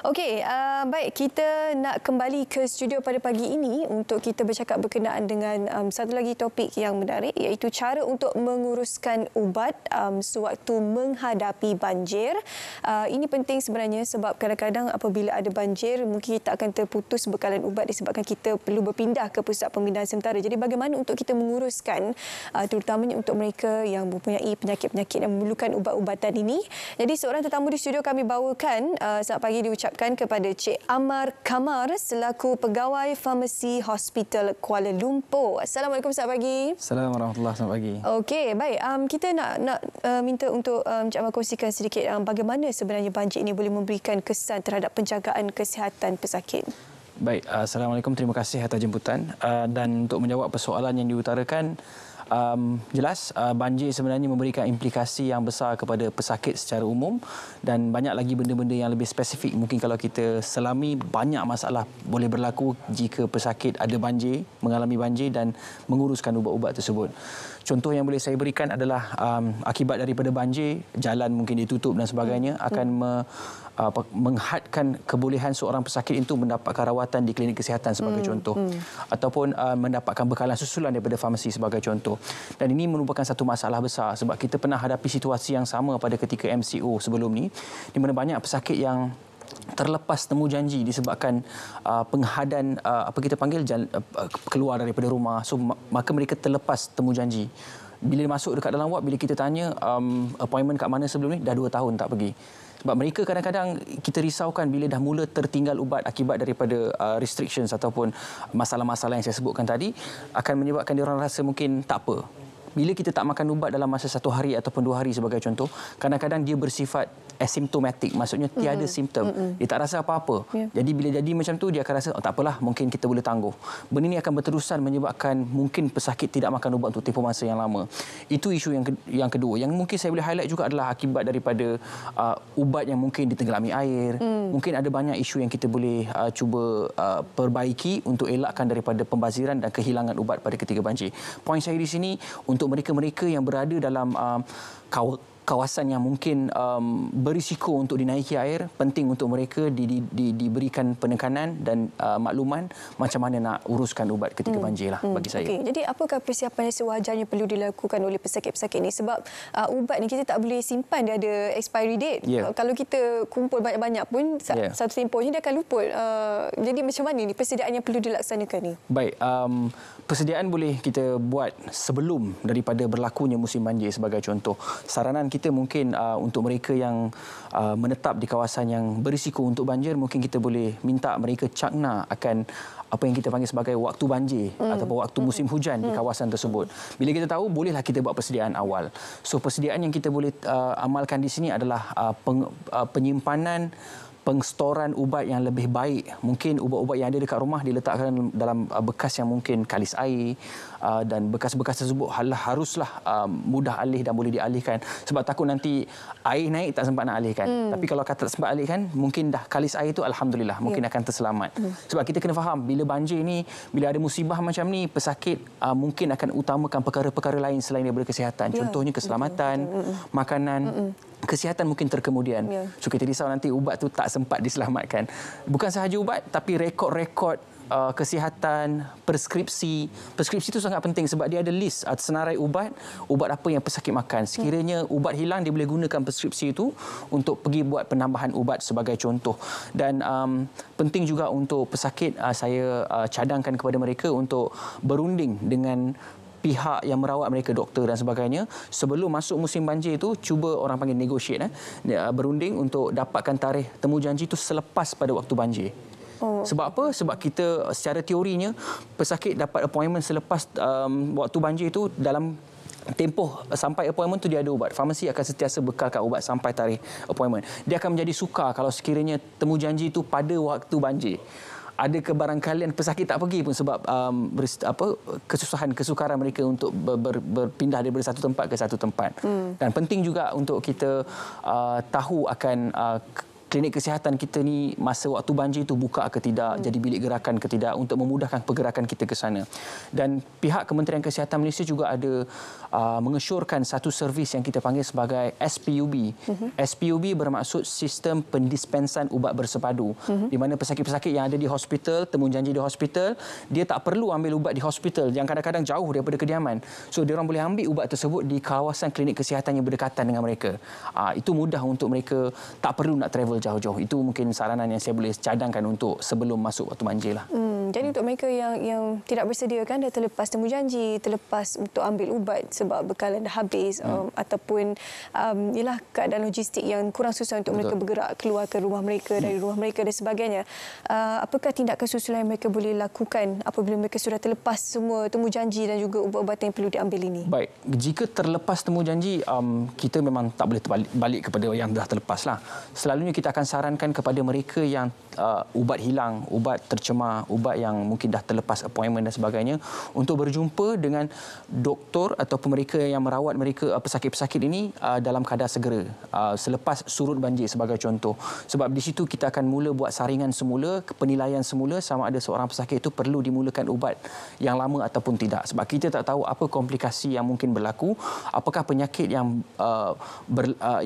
Okey, uh, baik kita nak kembali ke studio pada pagi ini untuk kita bercakap berkenaan dengan um, satu lagi topik yang menarik iaitu cara untuk menguruskan ubat um, sewaktu menghadapi banjir. Uh, ini penting sebenarnya sebab kadang-kadang apabila ada banjir mungkin kita akan terputus bekalan ubat disebabkan kita perlu berpindah ke pusat pembinaan sementara. Jadi bagaimana untuk kita menguruskan uh, terutamanya untuk mereka yang mempunyai penyakit-penyakit yang memerlukan ubat-ubatan ini. Jadi seorang tetamu di studio kami bawakan uh, saat pagi diucap diucapkan kepada Cik Amar Kamar selaku pegawai farmasi Hospital Kuala Lumpur. Assalamualaikum selamat pagi. Assalamualaikum warahmatullahi selamat pagi. Okey, baik. Um, kita nak nak uh, minta untuk um, Cik Amar kongsikan sedikit um, bagaimana sebenarnya banjir ini boleh memberikan kesan terhadap penjagaan kesihatan pesakit. Baik, uh, assalamualaikum. Terima kasih atas jemputan. Uh, dan untuk menjawab persoalan yang diutarakan, um, jelas uh, banjir sebenarnya memberikan implikasi yang besar kepada pesakit secara umum dan banyak lagi benda-benda yang lebih spesifik mungkin kalau kita selami banyak masalah boleh berlaku jika pesakit ada banjir mengalami banjir dan menguruskan ubat-ubat tersebut contoh yang boleh saya berikan adalah um, akibat daripada banjir jalan mungkin ditutup dan sebagainya hmm. akan me, menghadkan kebolehan seorang pesakit itu mendapatkan rawatan di klinik kesihatan sebagai hmm. contoh hmm. ataupun uh, mendapatkan bekalan susulan daripada farmasi sebagai contoh dan ini merupakan satu masalah besar sebab kita pernah hadapi situasi yang sama pada ketika MCO sebelum ni di mana banyak pesakit yang terlepas temu janji disebabkan uh, penghadan uh, apa kita panggil jal, uh, keluar daripada rumah so maka mereka terlepas temu janji bila masuk dekat dalam ward bila kita tanya um, appointment kat mana sebelum ni dah 2 tahun tak pergi sebab mereka kadang-kadang kita risaukan bila dah mula tertinggal ubat akibat daripada uh, restrictions ataupun masalah-masalah yang saya sebutkan tadi akan menyebabkan diorang rasa mungkin tak apa bila kita tak makan ubat dalam masa satu hari ataupun dua hari sebagai contoh, kadang-kadang dia bersifat asymptomatic maksudnya mm-hmm. tiada simptom mm-hmm. dia tak rasa apa-apa yeah. jadi bila jadi macam tu dia akan rasa oh, tak apalah mungkin kita boleh tangguh benda ini akan berterusan menyebabkan mungkin pesakit tidak makan ubat untuk tempoh masa yang lama itu isu yang ke- yang kedua yang mungkin saya boleh highlight juga adalah akibat daripada uh, ubat yang mungkin ditenggelami air mm. mungkin ada banyak isu yang kita boleh uh, cuba uh, perbaiki untuk elakkan daripada pembaziran dan kehilangan ubat pada ketika banjir poin saya di sini untuk mereka-mereka yang berada dalam uh, kawasan yang mungkin um, berisiko untuk dinaiki air penting untuk mereka di, di, di, diberikan penekanan dan uh, makluman macam mana nak uruskan ubat ketika hmm. banjir lah, hmm. bagi saya. Okay. Jadi apakah persiapan yang sewajarnya perlu dilakukan oleh pesakit-pesakit ini sebab uh, ubat ni kita tak boleh simpan dia ada expiry date. Yeah. Uh, kalau kita kumpul banyak-banyak pun yeah. satu tempohnya dia akan luput. Uh, jadi macam mana ini persediaan yang perlu dilaksanakan ni? Baik, um, persediaan boleh kita buat sebelum daripada berlakunya musim banjir sebagai contoh. Saranan kita kita mungkin uh, untuk mereka yang uh, menetap di kawasan yang berisiko untuk banjir mungkin kita boleh minta mereka cakna akan apa yang kita panggil sebagai waktu banjir hmm. ataupun waktu musim hmm. hujan hmm. di kawasan tersebut. Bila kita tahu bolehlah kita buat persediaan awal. So persediaan yang kita boleh uh, amalkan di sini adalah uh, peng, uh, penyimpanan pengstoran ubat yang lebih baik. Mungkin ubat-ubat yang ada dekat rumah diletakkan dalam uh, bekas yang mungkin kalis air uh, dan bekas-bekas tersebut haruslah um, mudah alih dan boleh dialihkan sebab takut nanti air naik tak sempat nak alihkan. Hmm. Tapi kalau kata sempat alihkan, mungkin dah kalis air itu alhamdulillah ya. mungkin yeah. akan terselamat. Hmm. Sebab kita kena faham bila banjir ini, bila ada musibah macam ni, pesakit uh, mungkin akan utamakan perkara-perkara lain selain daripada kesihatan. Yeah. Contohnya keselamatan, mm makanan, hmm kesihatan mungkin terkemudian. Ya. So kita risau nanti ubat tu tak sempat diselamatkan. Bukan sahaja ubat tapi rekod-rekod Uh, kesihatan, preskripsi. Preskripsi tu sangat penting sebab dia ada list atau senarai ubat, ubat apa yang pesakit makan. Sekiranya ubat hilang, dia boleh gunakan preskripsi itu untuk pergi buat penambahan ubat sebagai contoh. Dan um, penting juga untuk pesakit, uh, saya uh, cadangkan kepada mereka untuk berunding dengan pihak yang merawat mereka doktor dan sebagainya sebelum masuk musim banjir itu cuba orang panggil negotiate eh, berunding untuk dapatkan tarikh temu janji itu selepas pada waktu banjir. Oh. Sebab apa? Sebab kita secara teorinya pesakit dapat appointment selepas um, waktu banjir itu dalam tempoh sampai appointment tu dia ada ubat. Farmasi akan sentiasa bekalkan ubat sampai tarikh appointment. Dia akan menjadi sukar kalau sekiranya temu janji itu pada waktu banjir ada kebarangkalian pesakit tak pergi pun sebab um, ber, apa kesusahan kesukaran mereka untuk ber, ber, berpindah dari satu tempat ke satu tempat. Hmm. Dan penting juga untuk kita uh, tahu akan uh, klinik kesihatan kita ni masa waktu banjir itu buka ke tidak, hmm. jadi bilik gerakan ke tidak untuk memudahkan pergerakan kita ke sana. Dan pihak Kementerian Kesihatan Malaysia juga ada uh, mengesyorkan satu servis yang kita panggil sebagai SPUB. Hmm. SPUB bermaksud sistem pendispensan ubat bersepadu. Hmm. Di mana pesakit-pesakit yang ada di hospital, temu janji di hospital, dia tak perlu ambil ubat di hospital yang kadang-kadang jauh daripada kediaman. So, dia orang boleh ambil ubat tersebut di kawasan klinik kesihatan yang berdekatan dengan mereka. Uh, itu mudah untuk mereka tak perlu nak travel jauh-jauh. Itu mungkin saranan yang saya boleh cadangkan untuk sebelum masuk waktu banjir lah. Hmm jadi hmm. untuk mereka yang yang tidak bersedia kan dah terlepas temu janji terlepas untuk ambil ubat sebab bekalan dah habis hmm. um, ataupun um, ialah keadaan logistik yang kurang susah untuk Betul. mereka bergerak keluar ke rumah mereka hmm. dari rumah mereka dan sebagainya uh, apakah tindakan susulan yang mereka boleh lakukan apabila mereka sudah terlepas semua temu janji dan juga ubat-ubatan yang perlu diambil ini baik jika terlepas temu janji um, kita memang tak boleh terbalik, balik kepada yang dah terlepas lah selalunya kita akan sarankan kepada mereka yang uh, ubat hilang ubat tercemar ubat yang mungkin dah terlepas appointment dan sebagainya untuk berjumpa dengan doktor atau mereka yang merawat mereka uh, pesakit-pesakit ini uh, dalam kadar segera uh, selepas surut banjir sebagai contoh sebab di situ kita akan mula buat saringan semula penilaian semula sama ada seorang pesakit itu perlu dimulakan ubat yang lama ataupun tidak sebab kita tak tahu apa komplikasi yang mungkin berlaku apakah penyakit yang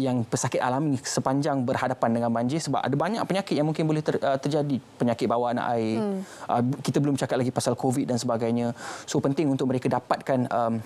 yang pesakit alami sepanjang berhadapan dengan banjir sebab ada banyak penyakit yang mungkin boleh terjadi penyakit bawaan air hmm kita belum cakap lagi pasal COVID dan sebagainya. So penting untuk mereka dapatkan um,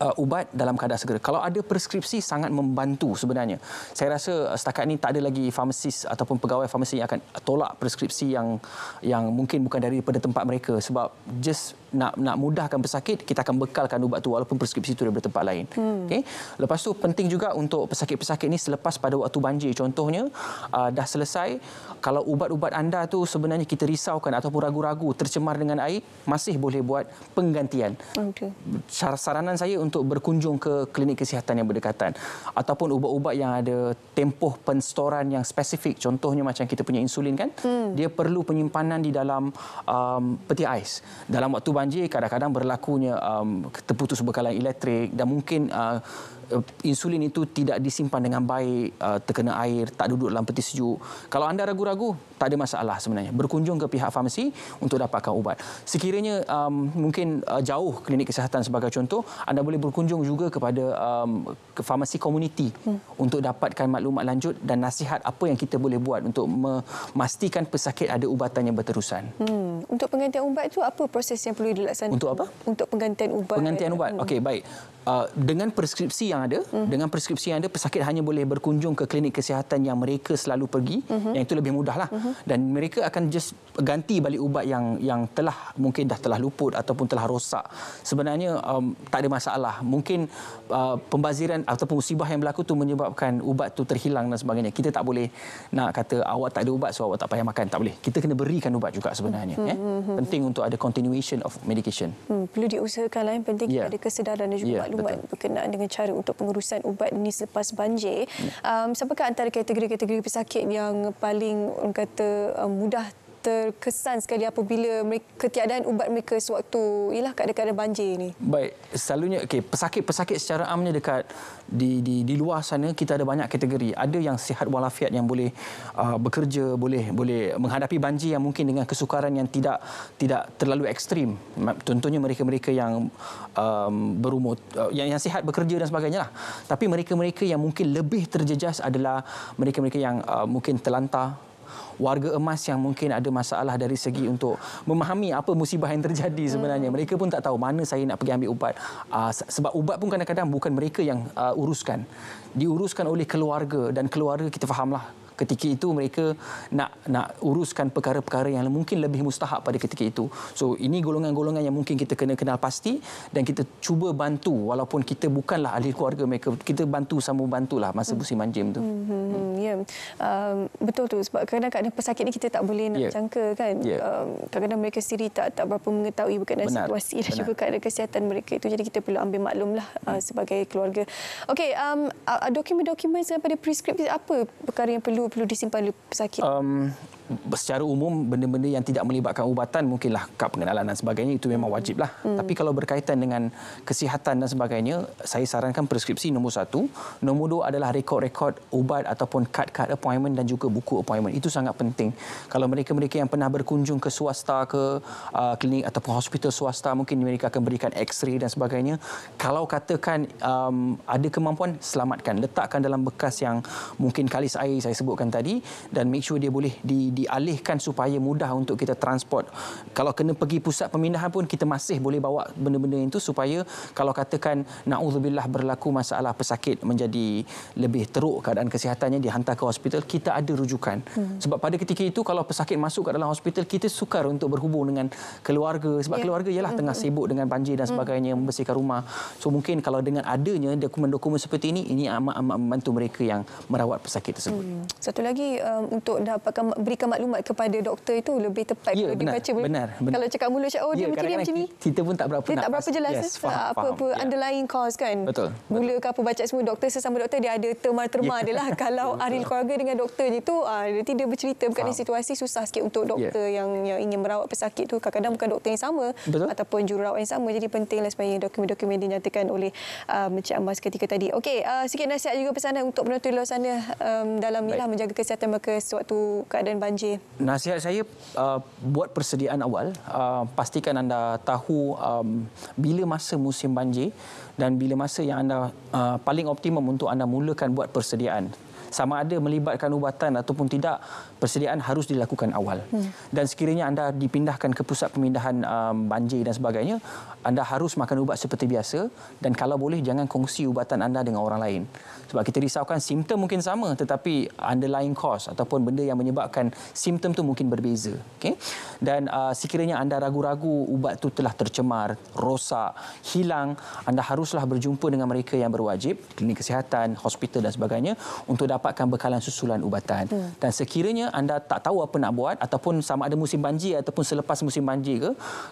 uh, ubat dalam keadaan segera. Kalau ada preskripsi sangat membantu sebenarnya. Saya rasa uh, setakat ini tak ada lagi farmasis ataupun pegawai farmasi yang akan tolak preskripsi yang yang mungkin bukan dari pada tempat mereka sebab just nak nak mudahkan pesakit kita akan bekalkan ubat tu walaupun preskripsi tu daripada tempat lain. Hmm. Okey. Lepas tu penting juga untuk pesakit-pesakit ni selepas pada waktu banjir contohnya uh, dah selesai kalau ubat-ubat anda tu sebenarnya kita risaukan ataupun ragu-ragu tercemar dengan air masih boleh buat penggantian. Okey. Saranan saya untuk berkunjung ke klinik kesihatan yang berdekatan ataupun ubat-ubat yang ada tempoh penstoran yang spesifik contohnya macam kita punya insulin kan hmm. dia perlu penyimpanan di dalam um, peti ais dalam waktu banjir kadang-kadang berlakunya um, terputus bekalan elektrik dan mungkin uh, Eh, insulin itu tidak disimpan dengan baik, uh, terkena air, tak duduk dalam peti sejuk. Kalau anda ragu-ragu, tak ada masalah sebenarnya. Berkunjung ke pihak farmasi untuk dapatkan ubat. Sekiranya um, mungkin uh, jauh klinik kesihatan sebagai contoh, anda boleh berkunjung juga kepada um, ke farmasi komuniti hmm. untuk dapatkan maklumat lanjut dan nasihat apa yang kita boleh buat untuk memastikan pesakit ada ubatan yang berterusan. Hmm untuk penggantian ubat itu apa proses yang perlu dilaksanakan? Untuk apa? Untuk penggantian ubat. Penggantian ubat. Hmm. Okey, baik. Uh, dengan preskripsi yang ada, hmm. dengan preskripsi yang ada, pesakit hanya boleh berkunjung ke klinik kesihatan yang mereka selalu pergi, hmm. yang itu lebih mudahlah. Hmm. Dan mereka akan just ganti balik ubat yang yang telah mungkin dah telah luput ataupun telah rosak. Sebenarnya um, tak ada masalah. Mungkin uh, pembaziran ataupun musibah yang berlaku tu menyebabkan ubat tu terhilang dan sebagainya. Kita tak boleh nak kata awak tak ada ubat so awak tak payah makan, tak boleh. Kita kena berikan ubat juga sebenarnya, hmm. eh? kan? Mm-hmm. Penting untuk ada continuation of medication. Hmm, perlu diusahakan lah yang penting yeah. Ya. ada kesedaran dan juga yeah, maklumat betul. berkenaan dengan cara untuk pengurusan ubat ini selepas banjir. Yeah. Um, siapakah antara kategori-kategori pesakit yang paling kata um, mudah terkesan sekali apabila mereka, ketiadaan ubat mereka sewaktu ialah kadang dekat banjir ini. Baik, selalunya okay pesakit-pesakit secara amnya dekat di di di luar sana kita ada banyak kategori. Ada yang sihat walafiat yang boleh uh, bekerja, boleh boleh menghadapi banjir yang mungkin dengan kesukaran yang tidak tidak terlalu ekstrim. Contohnya mereka-mereka yang um, berumur uh, yang yang sihat bekerja dan sebagainya lah. Tapi mereka-mereka yang mungkin lebih terjejas adalah mereka-mereka yang uh, mungkin terlantar warga emas yang mungkin ada masalah dari segi untuk memahami apa musibah yang terjadi hmm. sebenarnya. Mereka pun tak tahu mana saya nak pergi ambil ubat. Uh, sebab ubat pun kadang-kadang bukan mereka yang uh, uruskan. Diuruskan oleh keluarga dan keluarga kita fahamlah ketika itu mereka nak nak uruskan perkara-perkara yang mungkin lebih mustahak pada ketika itu. So ini golongan-golongan yang mungkin kita kena kenal pasti dan kita cuba bantu walaupun kita bukanlah ahli keluarga mereka kita bantu sama bantulah masa hmm. musim manjim tu. Mm-hmm. Hmm. Ya. Yeah. Um, betul tu sebab kadang-kadang pesakit ni kita tak boleh nak yeah. jangka kan. Yeah. Um, mereka sendiri tak tak berapa mengetahui berkenaan Benar. situasi dan juga keadaan kesihatan mereka itu jadi kita perlu ambil maklumlah uh, hmm. uh, sebagai keluarga. Okey um, dokumen-dokumen sampai pada preskripsi apa perkara yang perlu perlu disimpan sakit? Um, secara umum benda-benda yang tidak melibatkan ubatan mungkinlah kad pengenalan dan sebagainya itu memang hmm. wajiblah hmm. tapi kalau berkaitan dengan kesihatan dan sebagainya saya sarankan preskripsi nombor satu nombor dua adalah rekod-rekod ubat ataupun kad-kad appointment dan juga buku appointment itu sangat penting kalau mereka-mereka yang pernah berkunjung ke swasta ke uh, klinik ataupun hospital swasta mungkin mereka akan berikan x-ray dan sebagainya kalau katakan um, ada kemampuan selamatkan letakkan dalam bekas yang mungkin kalis air saya sebutkan tadi dan make sure dia boleh di dialihkan supaya mudah untuk kita transport. Kalau kena pergi pusat pemindahan pun kita masih boleh bawa benda-benda itu supaya kalau katakan naudzubillah berlaku masalah pesakit menjadi lebih teruk keadaan kesihatannya dihantar ke hospital, kita ada rujukan. Hmm. Sebab pada ketika itu kalau pesakit masuk ke dalam hospital kita sukar untuk berhubung dengan keluarga sebab ya. keluarga ialah hmm. tengah hmm. sibuk dengan banjir dan hmm. sebagainya hmm. membersihkan rumah. So mungkin kalau dengan adanya dokumen-dokumen seperti ini ini amat-amat membantu mereka yang merawat pesakit tersebut. Hmm. Satu lagi um, untuk dapatkan berikan memberikan maklumat kepada doktor itu lebih tepat ya, benar, dibaca benar, benar. kalau cakap mulut cakap oh ya, dia macam ni macam ni kita pun tak berapa dia nak tak berapa jelas yes, faham, apa faham, apa ya. yeah. underlying cause kan betul mula ke apa baca semua doktor sesama doktor dia ada terma-terma yeah. adalah kalau ya, ahli keluarga dengan doktor itu, ah, nanti dia bercerita bukan situasi susah sikit untuk ya. doktor yeah. yang, yang ingin merawat pesakit tu kadang-kadang bukan doktor yang sama betul. ataupun jururawat yang sama jadi pentinglah supaya dokumen-dokumen dinyatakan oleh um, Encik Amas ketika tadi Okey, uh, sikit nasihat juga pesanan untuk penonton di luar sana um, dalam ialah menjaga kesihatan mereka sewaktu keadaan banjir banjir? Nasihat saya uh, buat persediaan awal. Uh, pastikan anda tahu um, bila masa musim banjir dan bila masa yang anda uh, paling optimum untuk anda mulakan buat persediaan sama ada melibatkan ubatan ataupun tidak persediaan harus dilakukan awal hmm. dan sekiranya anda dipindahkan ke pusat pemindahan um, banjir dan sebagainya anda harus makan ubat seperti biasa dan kalau boleh jangan kongsi ubatan anda dengan orang lain sebab kita risaukan simptom mungkin sama tetapi underlying cause ataupun benda yang menyebabkan simptom tu mungkin berbeza okay? dan uh, sekiranya anda ragu-ragu ubat tu telah tercemar rosak hilang anda haruslah berjumpa dengan mereka yang berwajib klinik kesihatan hospital dan sebagainya untuk mendapatkan bekalan susulan ubatan. Hmm. Dan sekiranya anda tak tahu apa nak buat ataupun sama ada musim banjir ataupun selepas musim banjir ke,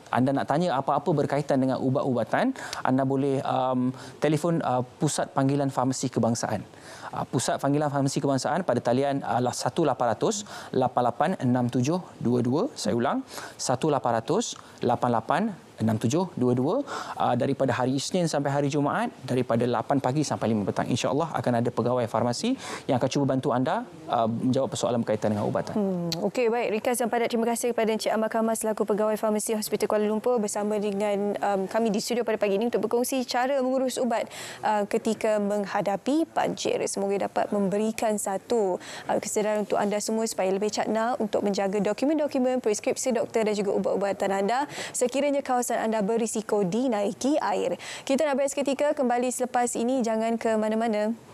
anda nak tanya apa-apa berkaitan dengan ubat-ubatan, anda boleh um, telefon uh, Pusat Panggilan Farmasi Kebangsaan. Uh, Pusat Panggilan Farmasi Kebangsaan pada talian uh, 1800 8867 22. Saya ulang, 1800 88 6722 uh, daripada hari Isnin sampai hari Jumaat daripada 8 pagi sampai 5 petang insyaallah akan ada pegawai farmasi yang akan cuba bantu anda uh, menjawab persoalan berkaitan dengan ubatan. Hmm, Okey baik Rikas yang padat terima kasih kepada Encik Amar Kamas selaku pegawai farmasi Hospital Kuala Lumpur bersama dengan um, kami di studio pada pagi ini untuk berkongsi cara mengurus ubat uh, ketika menghadapi banjir. Semoga dapat memberikan satu uh, kesedaran untuk anda semua supaya lebih cakna untuk menjaga dokumen-dokumen, preskripsi doktor dan juga ubat-ubatan anda. Sekiranya kau kawasan anda berisiko dinaiki air. Kita nak break seketika kembali selepas ini. Jangan ke mana-mana.